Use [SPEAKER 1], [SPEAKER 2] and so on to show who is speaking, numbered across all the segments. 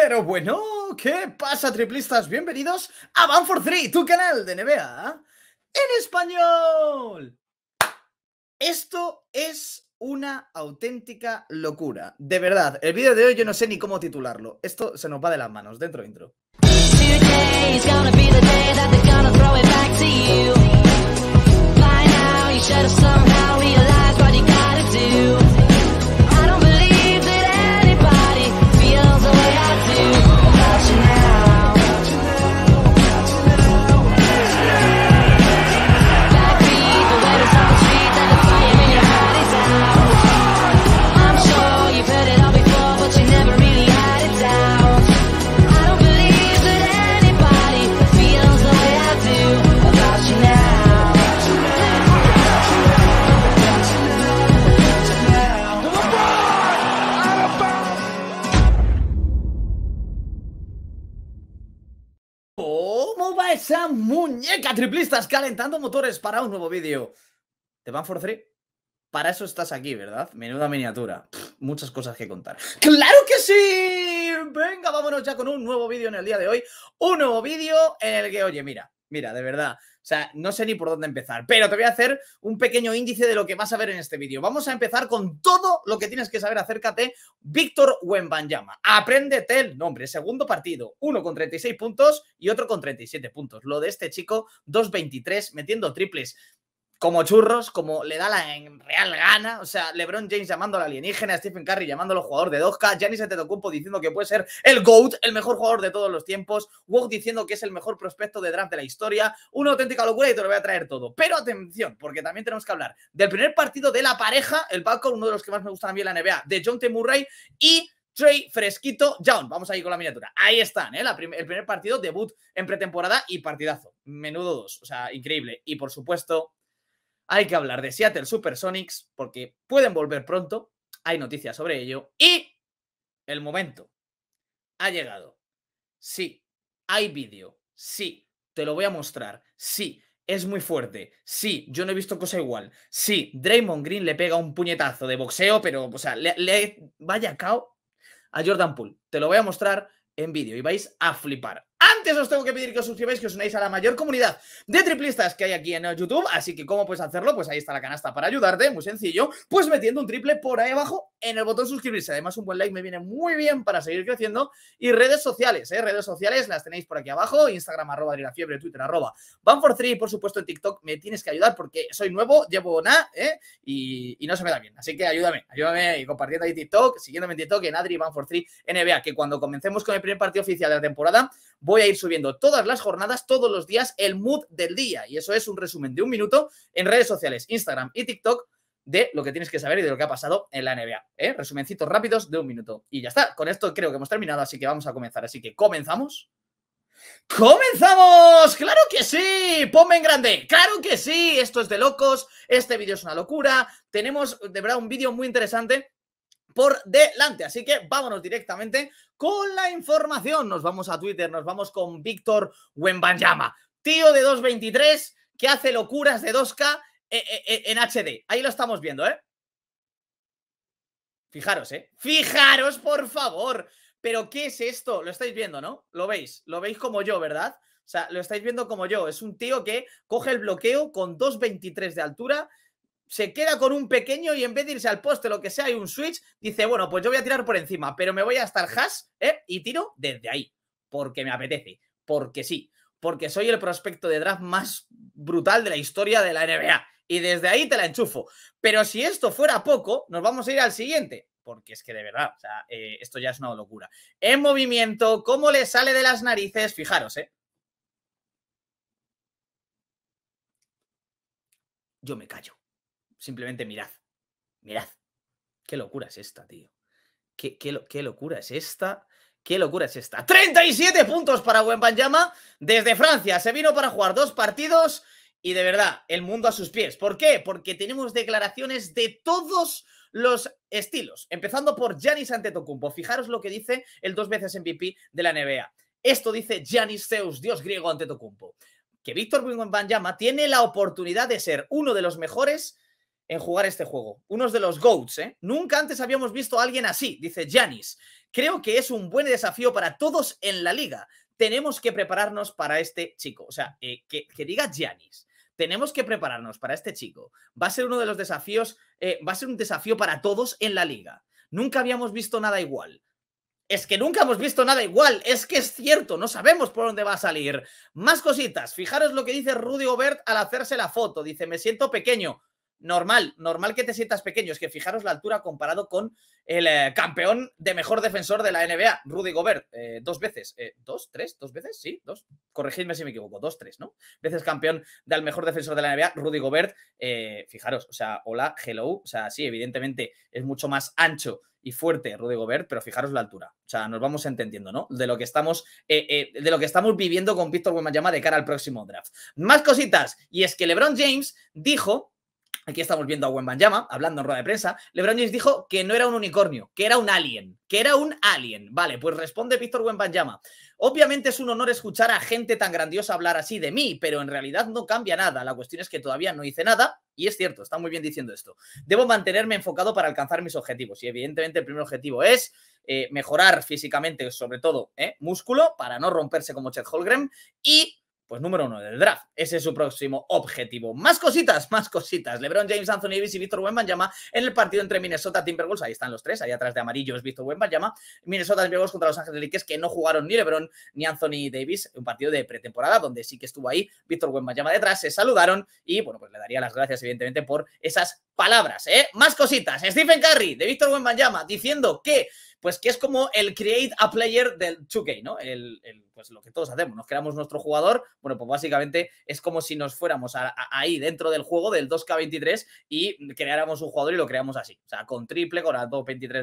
[SPEAKER 1] Pero bueno, ¿qué pasa, triplistas? Bienvenidos a Van for Three, tu canal de NBA en español. Esto es una auténtica locura. De verdad, el vídeo de hoy yo no sé ni cómo titularlo. Esto se nos va de las manos. Dentro intro. muñeca triplistas calentando motores para un nuevo vídeo. ¿Te van for free? Para eso estás aquí, ¿verdad? Menuda miniatura. muchas cosas que contar. ¡Claro que sí! Venga, vámonos ya con un nuevo vídeo en el día de hoy. Un nuevo vídeo en el que, oye, mira, Mira, de verdad. O sea, no sé ni por dónde empezar, pero te voy a hacer un pequeño índice de lo que vas a ver en este vídeo. Vamos a empezar con todo lo que tienes que saber acerca de Víctor Wembanyama. Apréndete el nombre, segundo partido, uno con 36 puntos y otro con 37 puntos. Lo de este chico, 2.23, metiendo triples como churros, como le da la real gana. O sea, LeBron James llamando al alienígena, Stephen Curry llamándolo jugador de 2K, Giannis diciendo que puede ser el GOAT, el mejor jugador de todos los tiempos, Wog diciendo que es el mejor prospecto de draft de la historia. Una auténtica locura y te lo voy a traer todo. Pero atención, porque también tenemos que hablar del primer partido de la pareja, el Paco, uno de los que más me gusta mí en la NBA, de John T. Murray y Trey Fresquito John, Vamos ahí con la miniatura. Ahí están, ¿eh? el primer partido, debut en pretemporada y partidazo. Menudo dos, o sea, increíble. Y por supuesto, hay que hablar de Seattle Supersonics porque pueden volver pronto. Hay noticias sobre ello. Y el momento ha llegado. Sí, hay vídeo. Sí, te lo voy a mostrar. Sí, es muy fuerte. Sí, yo no he visto cosa igual. Sí, Draymond Green le pega un puñetazo de boxeo, pero, o sea, le, vaya cao a Jordan Poole. Te lo voy a mostrar en vídeo y vais a flipar antes os tengo que pedir que os suscribáis, que os unáis a la mayor comunidad de triplistas que hay aquí en YouTube. Así que, ¿cómo puedes hacerlo? Pues ahí está la canasta para ayudarte, muy sencillo. Pues metiendo un triple por ahí abajo en el botón suscribirse. Además, un buen like me viene muy bien para seguir creciendo. Y redes sociales, ¿eh? Redes sociales las tenéis por aquí abajo. Instagram, arroba, la fiebre, Twitter, arroba, van for Por supuesto, en TikTok me tienes que ayudar porque soy nuevo, llevo nada, ¿eh? Y, no se me da bien. Así que ayúdame, ayúdame y compartiendo ahí TikTok, siguiéndome en TikTok, en Adri, van for NBA. Que cuando comencemos con el primer partido oficial de la temporada, voy a ir subiendo todas las jornadas, todos los días, el mood del día. Y eso es un resumen de un minuto en redes sociales, Instagram y TikTok de lo que tienes que saber y de lo que ha pasado en la NBA. ¿eh? Resumencitos rápidos de un minuto. Y ya está. Con esto creo que hemos terminado, así que vamos a comenzar. Así que comenzamos. ¡Comenzamos! ¡Claro que sí! ¡Ponme en grande! ¡Claro que sí! Esto es de locos, este vídeo es una locura. Tenemos de verdad un vídeo muy interesante por delante. Así que vámonos directamente con la información. Nos vamos a Twitter, nos vamos con Víctor Wembanyama, tío de 2.23 que hace locuras de 2K eh, eh, eh, en HD. Ahí lo estamos viendo, ¿eh? Fijaros, ¿eh? Fijaros, por favor. Pero ¿qué es esto? Lo estáis viendo, ¿no? Lo veis, lo veis como yo, ¿verdad? O sea, lo estáis viendo como yo. Es un tío que coge el bloqueo con 2.23 de altura se queda con un pequeño y en vez de irse al poste, lo que sea, hay un switch, dice, bueno, pues yo voy a tirar por encima, pero me voy a estar hash ¿eh? y tiro desde ahí, porque me apetece, porque sí, porque soy el prospecto de draft más brutal de la historia de la NBA y desde ahí te la enchufo. Pero si esto fuera poco, nos vamos a ir al siguiente, porque es que de verdad, o sea, eh, esto ya es una locura. En movimiento, cómo le sale de las narices, fijaros, ¿eh? Yo me callo simplemente mirad, mirad. Qué locura es esta, tío. Qué, qué, locura es esta. Qué locura es esta. 37 puntos para Wembanyama desde Francia. Se vino para jugar dos partidos y de verdad, el mundo a sus pies. ¿Por qué? Porque tenemos declaraciones de todos los estilos, empezando por Giannis Antetokounmpo. Fijaros lo que dice el dos veces MVP de la NBA. Esto dice Giannis Zeus, dios griego Antetokounmpo, que Víctor Wembanyama tiene la oportunidad de ser uno de los mejores en jugar este juego. Unos de los GOATs, ¿eh? Nunca antes habíamos visto a alguien así, dice Janis. Creo que es un buen desafío para todos en la liga. Tenemos que prepararnos para este chico. O sea, eh, que, diga Janis. Tenemos que prepararnos para este chico. Va a ser uno de los desafíos, eh, va a ser un desafío para todos en la liga. Nunca habíamos visto nada igual. Es que nunca hemos visto nada igual, es que es cierto, no sabemos por dónde va a salir. Más cositas, fijaros lo que dice Rudy Obert al hacerse la foto, dice, me siento pequeño, normal, normal que te sientas pequeño. Es que fijaros la altura comparado con el eh, campeón de mejor defensor de la NBA, Rudy Gobert, eh, dos veces, eh, dos, tres, dos veces, sí, dos, corregidme si me equivoco, dos, tres, ¿no? Veces campeón del mejor defensor de la NBA, Rudy Gobert, fijaros, o sea, hola, hello, o sea, sí, evidentemente es mucho más ancho y fuerte Rudy Gobert, pero fijaros la altura. O sea, nos vamos entendiendo, ¿no? De lo que estamos, de lo que estamos viviendo con Víctor Wembanyama de cara al próximo draft. Más cositas, y es que LeBron James dijo Aquí estamos viendo a Banjama hablando en rueda de prensa. LeBron James dijo que no era un unicornio, que era un alien, que era un alien. Vale, pues responde Víctor Banjama. Obviamente es un honor escuchar a gente tan grandiosa hablar así de mí, pero en realidad no cambia nada. La cuestión es que todavía no hice nada y es cierto, está muy bien diciendo esto. Debo mantenerme enfocado para alcanzar mis objetivos y evidentemente el primer objetivo es eh, mejorar físicamente, sobre todo, eh, músculo para no romperse como Chet Holgren y pues número uno del draft. Ese es su próximo objetivo. Más cositas, más cositas. LeBron James, Anthony Davis y Víctor Wembanyama en el partido entre Minnesota Timberwolves. Ahí están los tres, ahí atrás de amarillos Víctor Wembanyama. Minnesota Timberwolves contra Los Ángeles Lakers que no jugaron ni LeBron ni Anthony Davis. Un partido de pretemporada donde sí que estuvo ahí Víctor Wembanyama detrás. Se saludaron y bueno, pues le daría las gracias evidentemente por esas palabras. ¿eh? Más cositas. Stephen Curry de Víctor Wembanyama diciendo que pues que es como el create a player del 2K, ¿no? El, pues lo que todos hacemos, nos creamos nuestro jugador, bueno, pues básicamente es como si nos fuéramos ahí dentro del juego del 2K23 y creáramos un jugador y lo creamos así, o sea, con triple, con 23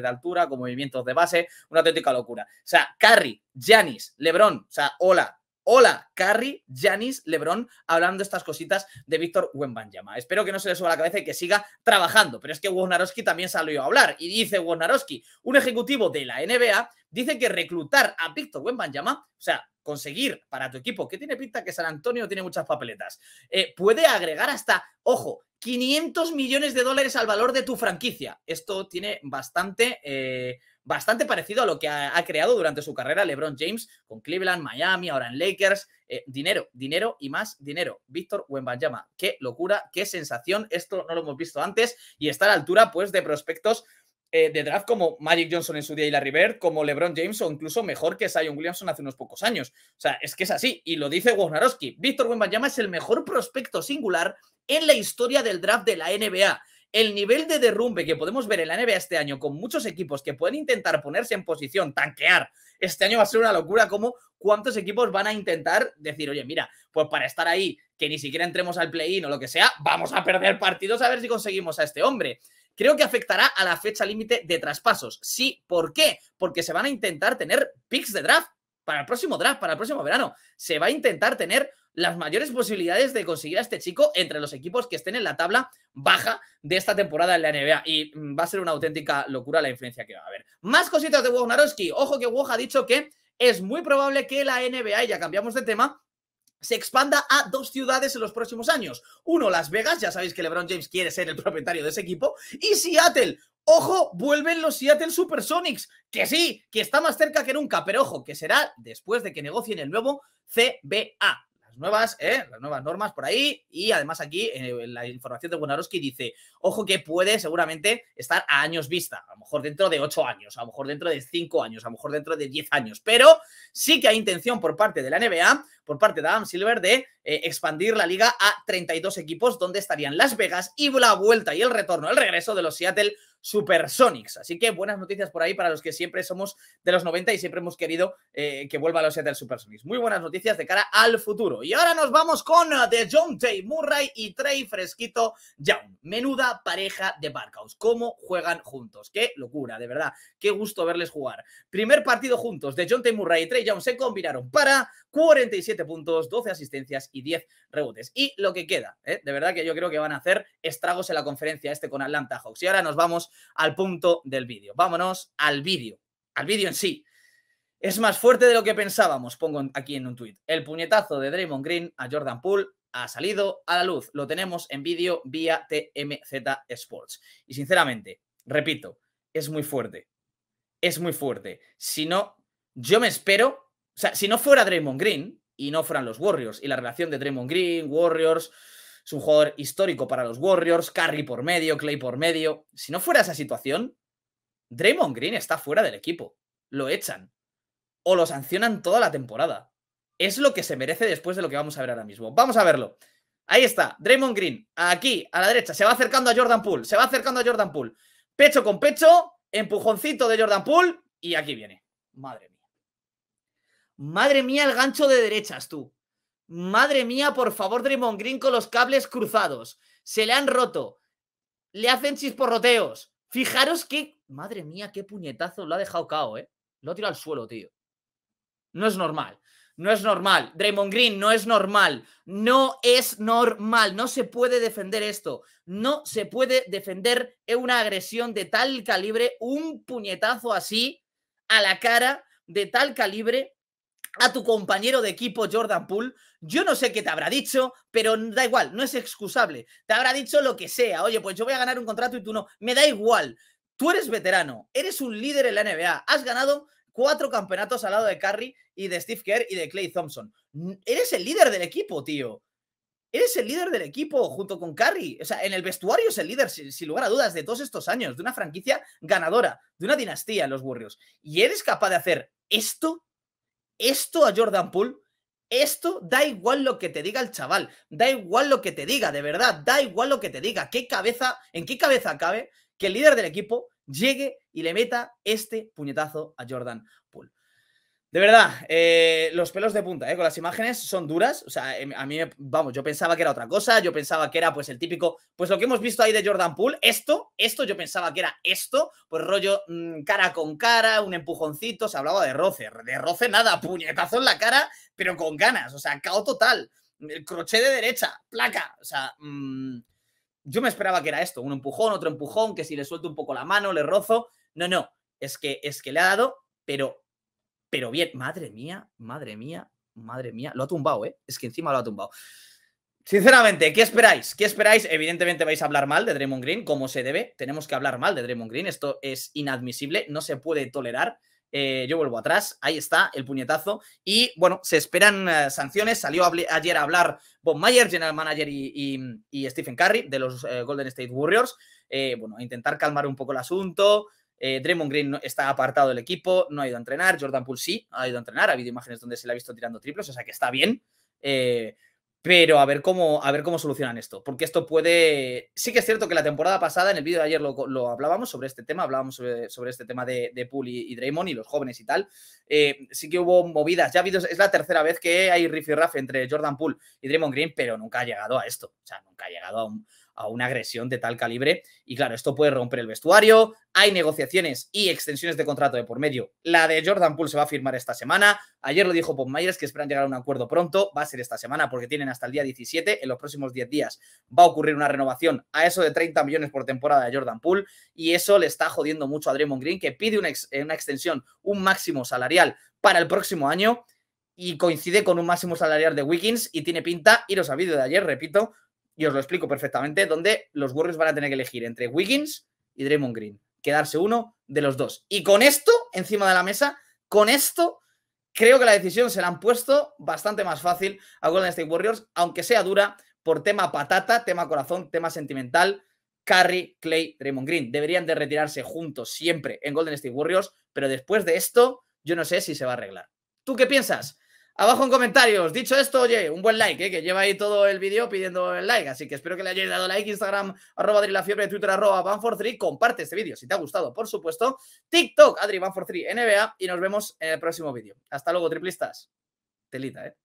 [SPEAKER 1] 2.23 de altura, con movimientos de base, una auténtica locura. O sea, Carry, Janis, LeBron, o sea, hola, Hola, Carrie, Janis, Lebron, hablando estas cositas de Víctor Wembanyama. Espero que no se le suba la cabeza y que siga trabajando. Pero es que Wojnarowski también salió a hablar y dice Wojnarowski, un ejecutivo de la NBA, dice que reclutar a Víctor Wembanyama, o sea, conseguir para tu equipo, que tiene pinta que San Antonio tiene muchas papeletas, eh, puede agregar hasta, ojo, 500 millones de dólares al valor de tu franquicia. Esto tiene bastante... Eh, bastante parecido a lo que ha, creado durante su carrera LeBron James con Cleveland, Miami, ahora en Lakers. Eh, dinero, dinero y más dinero. Víctor Wembanyama, qué locura, qué sensación. Esto no lo hemos visto antes y está a la altura pues de prospectos eh, de draft como Magic Johnson en su día y la River, como LeBron James o incluso mejor que Zion Williamson hace unos pocos años. O sea, es que es así y lo dice Wojnarowski. Víctor Wembanyama es el mejor prospecto singular en la historia del draft de la NBA el nivel de derrumbe que podemos ver en la NBA este año con muchos equipos que pueden intentar ponerse en posición, tanquear, este año va a ser una locura como cuántos equipos van a intentar decir, oye, mira, pues para estar ahí, que ni siquiera entremos al play-in o lo que sea, vamos a perder partidos a ver si conseguimos a este hombre. Creo que afectará a la fecha límite de traspasos. Sí, ¿por qué? Porque se van a intentar tener picks de draft para el próximo draft, para el próximo verano. Se va a intentar tener las mayores posibilidades de conseguir a este chico entre los equipos que estén en la tabla baja de esta temporada en la NBA. Y mm, va a ser una auténtica locura la influencia que va a haber. Más cositas de Wojnarowski. Ojo que Woj ha dicho que es muy probable que la NBA, y ya cambiamos de tema, se expanda a dos ciudades en los próximos años. Uno, Las Vegas, ya sabéis que LeBron James quiere ser el propietario de ese equipo, y Seattle. Ojo, vuelven los Seattle Supersonics, que sí, que está más cerca que nunca, pero ojo, que será después de que negocien el nuevo CBA nuevas, ¿eh? las nuevas normas por ahí. Y además aquí eh, la información de Gunnaroski dice, ojo que puede seguramente estar a años vista, a lo mejor dentro de ocho años, a lo mejor dentro de cinco años, a lo mejor dentro de 10 años, pero sí que hay intención por parte de la NBA, por parte de Adam Silver, de eh, expandir la liga a 32 equipos donde estarían Las Vegas y la vuelta y el retorno, el regreso de los Seattle Supersonics. Así que buenas noticias por ahí para los que siempre somos de los 90 y siempre hemos querido eh, que vuelva a los Super Supersonics. Muy buenas noticias de cara al futuro. Y ahora nos vamos con The uh, John Murray y Trey Fresquito Young. Menuda pareja de Barkhouse. ¿Cómo juegan juntos? Qué locura, de verdad. Qué gusto verles jugar. Primer partido juntos de John T. Murray y Trey Young se combinaron para 47 puntos, 12 asistencias y 10 rebotes. Y lo que queda, ¿eh? de verdad que yo creo que van a hacer estragos en la conferencia este con Atlanta Hawks. Y ahora nos vamos al punto del vídeo. Vámonos al vídeo, al vídeo en sí. Es más fuerte de lo que pensábamos, pongo aquí en un tuit. El puñetazo de Draymond Green a Jordan Poole ha salido a la luz. Lo tenemos en vídeo vía TMZ Sports. Y sinceramente, repito, es muy fuerte. Es muy fuerte. Si no, yo me espero. O sea, si no fuera Draymond Green y no fueran los Warriors y la relación de Draymond Green, Warriors, es un jugador histórico para los Warriors, Curry por medio, Clay por medio. Si no fuera esa situación, Draymond Green está fuera del equipo. Lo echan. O lo sancionan toda la temporada. Es lo que se merece después de lo que vamos a ver ahora mismo. Vamos a verlo. Ahí está, Draymond Green, aquí, a la derecha, se va acercando a Jordan Poole, se va acercando a Jordan Poole. Pecho con pecho, empujoncito de Jordan Poole y aquí viene. Madre mía. Madre mía el gancho de derechas, tú. Madre mía, por favor, Draymond Green con los cables cruzados. Se le han roto. Le hacen chisporroteos. Fijaros que. Madre mía, qué puñetazo. Lo ha dejado cao, ¿eh? Lo ha tirado al suelo, tío. No es normal. No es normal. Draymond Green, no es normal. No es normal. No se puede defender esto. No se puede defender una agresión de tal calibre, un puñetazo así a la cara de tal calibre a tu compañero de equipo Jordan Poole. Yo no sé qué te habrá dicho, pero da igual, no es excusable. Te habrá dicho lo que sea. Oye, pues yo voy a ganar un contrato y tú no. Me da igual. Tú eres veterano, eres un líder en la NBA, has ganado cuatro campeonatos al lado de Curry y de Steve Kerr y de Clay Thompson. Eres el líder del equipo, tío. Eres el líder del equipo junto con Curry. O sea, en el vestuario es el líder, sin lugar a dudas, de todos estos años, de una franquicia ganadora, de una dinastía en los Warriors. Y eres capaz de hacer esto esto a Jordan Poole, esto da igual lo que te diga el chaval, da igual lo que te diga, de verdad, da igual lo que te diga, qué cabeza, en qué cabeza cabe que el líder del equipo llegue y le meta este puñetazo a Jordan. De verdad, eh, los pelos de punta, eh, con las imágenes son duras. O sea, em, a mí, vamos, yo pensaba que era otra cosa, yo pensaba que era pues el típico, pues lo que hemos visto ahí de Jordan Poole, esto, esto yo pensaba que era esto, pues rollo mm, cara con cara, un empujoncito, se hablaba de roce, de roce nada, puñetazo en la cara, pero con ganas, o sea, cao total, mm, el crochet de derecha, placa, o sea, mm, yo me esperaba que era esto, un empujón, otro empujón, que si le suelto un poco la mano, le rozo, no, no, es que, es que le ha dado, pero pero bien, madre mía, madre mía, madre mía, lo ha tumbado, ¿eh? Es que encima lo ha tumbado. Sinceramente, ¿qué esperáis? ¿Qué esperáis? Evidentemente vais a hablar mal de Draymond Green, como se debe. Tenemos que hablar mal de Draymond Green. Esto es inadmisible, no se puede tolerar. Eh, yo vuelvo atrás, ahí está el puñetazo. Y bueno, se esperan eh, sanciones. Salió ayer a hablar Bob Mayer, general manager y, Stephen Curry de los eh, Golden State Warriors. bueno, a intentar calmar un poco el asunto. Eh, Draymond Green está apartado del equipo, no ha ido a entrenar. Jordan Poole sí ha ido a entrenar. Ha habido imágenes donde se le ha visto tirando triples, o sea que está bien. Eh, pero a ver, cómo, a ver cómo solucionan esto, porque esto puede... Sí que es cierto que la temporada pasada, en el vídeo de ayer lo, hablábamos sobre este tema, hablábamos sobre, este tema de, Poole y, Draymond y los jóvenes y tal. Eh, sí que hubo movidas, ya ha habido, es la tercera vez que hay riff y raff entre Jordan Poole y Draymond Green, pero nunca ha llegado a esto, o sea, nunca ha llegado a un, a una agresión de tal calibre. Y claro, esto puede romper el vestuario, hay negociaciones y extensiones de contrato de por medio. La de Jordan Poole se va a firmar esta semana. Ayer lo dijo Bob Myers que esperan llegar a un acuerdo pronto, va a ser esta semana porque tienen hasta el día 17, en los próximos 10 días va a ocurrir una renovación a eso de 30 millones por temporada de Jordan Poole y eso le está jodiendo mucho a Draymond Green que pide eh, una, extensión, un máximo salarial para el próximo año y coincide con un máximo salarial de Wiggins y tiene pinta, y lo sabido de ayer, repito, y os lo explico perfectamente, donde los Warriors van a tener que elegir entre Wiggins y Draymond Green, quedarse uno de los dos. Y con esto, encima de la mesa, con esto, creo que la decisión se la han puesto bastante más fácil a Golden State Warriors, aunque sea dura por tema patata, tema corazón, tema sentimental. Curry, Clay, Draymond Green deberían de retirarse juntos siempre en Golden State Warriors, pero después de esto, yo no sé si se va a arreglar. ¿Tú qué piensas? Abajo en comentarios. Dicho esto, oye, un buen like, eh, que lleva ahí todo el vídeo pidiendo el like. Así que espero que le hayáis dado like. Instagram, arroba Adri la fiebre, Twitter, arroba Comparte este vídeo si te ha gustado, por supuesto. TikTok, Adri 3 NBA. Y nos vemos en el próximo vídeo. Hasta luego, triplistas. Telita, ¿eh?